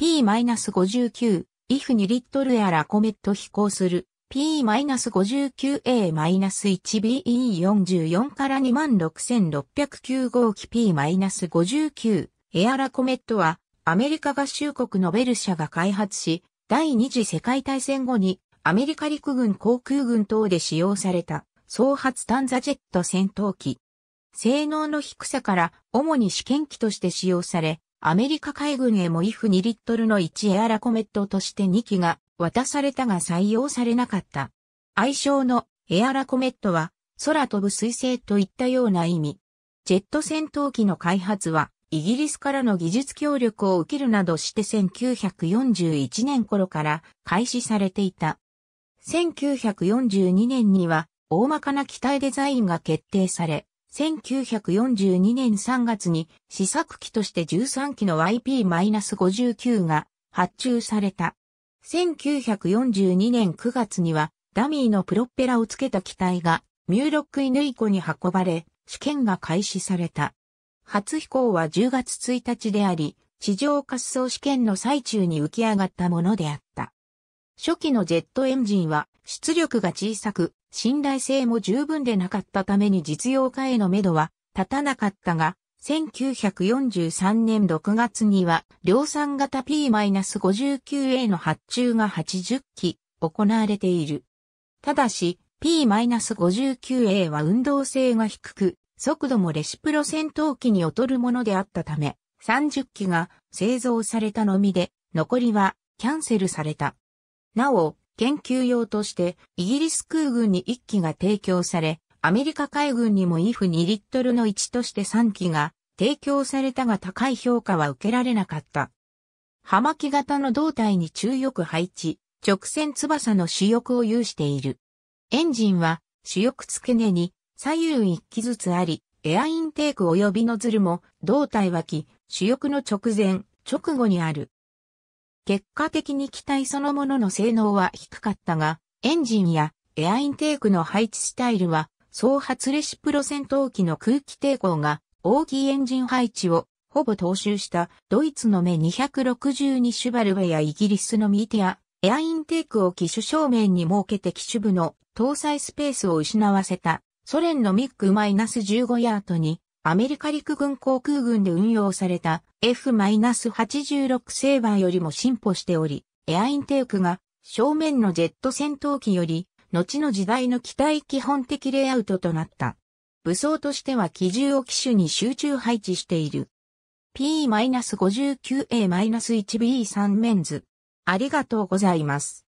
P-59、if 2リットルエアラコメット飛行する P-59A-1BE44 から26609号機 P-59 エアラコメットはアメリカ合衆国ノベル社が開発し第二次世界大戦後にアメリカ陸軍航空軍等で使用された総発探査ジェット戦闘機。性能の低さから主に試験機として使用され、アメリカ海軍へも IF2 リットルの1エアラコメットとして2機が渡されたが採用されなかった。愛称のエアラコメットは空飛ぶ彗星といったような意味。ジェット戦闘機の開発はイギリスからの技術協力を受けるなどして1941年頃から開始されていた。1942年には大まかな機体デザインが決定され、1942年3月に試作機として13機の YP-59 が発注された。1942年9月にはダミーのプロペラをつけた機体がミューロックイヌイコに運ばれ、試験が開始された。初飛行は10月1日であり、地上滑走試験の最中に浮き上がったものであった。初期のジェットエンジンは出力が小さく、信頼性も十分でなかったために実用化へのめどは立たなかったが、1943年6月には量産型 P-59A の発注が80機行われている。ただし P-59A は運動性が低く、速度もレシプロ戦闘機に劣るものであったため、30機が製造されたのみで、残りはキャンセルされた。なお、研究用としてイギリス空軍に1機が提供され、アメリカ海軍にも IF2 リットルの1として3機が提供されたが高い評価は受けられなかった。葉巻型の胴体に中翼配置、直線翼の主翼を有している。エンジンは主翼付け根に左右1機ずつあり、エアインテーク及びノズルも胴体脇、主翼の直前、直後にある。結果的に機体そのものの性能は低かったが、エンジンやエアインテークの配置スタイルは、総発レシプロ戦闘機の空気抵抗が大きいエンジン配置をほぼ踏襲したドイツの目262シュバルウェやイギリスのミーティア、エアインテークを機種正面に設けて機種部の搭載スペースを失わせたソ連のミック -15 ヤートにアメリカ陸軍航空軍で運用された F-86 セーバーよりも進歩しており、エアインテークが正面のジェット戦闘機より、後の時代の機体基本的レイアウトとなった。武装としては機銃を機種に集中配置している。P-59A-1B3 メンズ。ありがとうございます。